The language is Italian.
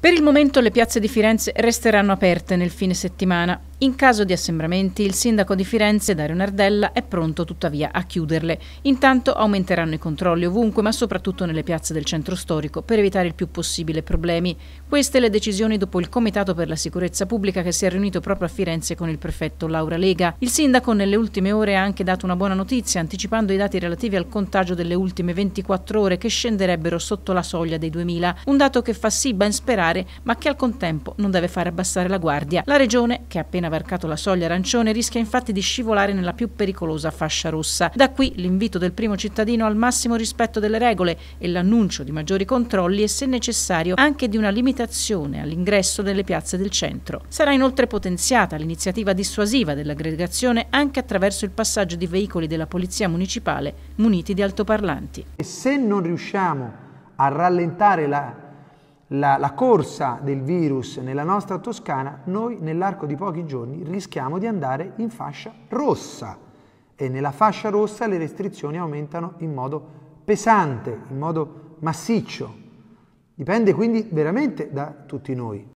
Per il momento le piazze di Firenze resteranno aperte nel fine settimana. In caso di assembramenti, il sindaco di Firenze, Dario Nardella, è pronto tuttavia a chiuderle. Intanto aumenteranno i controlli ovunque, ma soprattutto nelle piazze del centro storico, per evitare il più possibile problemi. Queste le decisioni dopo il Comitato per la Sicurezza Pubblica che si è riunito proprio a Firenze con il prefetto Laura Lega. Il sindaco nelle ultime ore ha anche dato una buona notizia, anticipando i dati relativi al contagio delle ultime 24 ore che scenderebbero sotto la soglia dei 2000, un dato che fa sì ben sperare, ma che al contempo non deve far abbassare la guardia. La regione, che ha appena appena varcato la soglia arancione, rischia infatti di scivolare nella più pericolosa fascia rossa. Da qui l'invito del primo cittadino al massimo rispetto delle regole e l'annuncio di maggiori controlli e, se necessario, anche di una limitazione all'ingresso delle piazze del centro. Sarà inoltre potenziata l'iniziativa dissuasiva dell'aggregazione anche attraverso il passaggio di veicoli della Polizia Municipale muniti di altoparlanti. E se non riusciamo a rallentare la la, la corsa del virus nella nostra Toscana, noi nell'arco di pochi giorni rischiamo di andare in fascia rossa e nella fascia rossa le restrizioni aumentano in modo pesante, in modo massiccio. Dipende quindi veramente da tutti noi.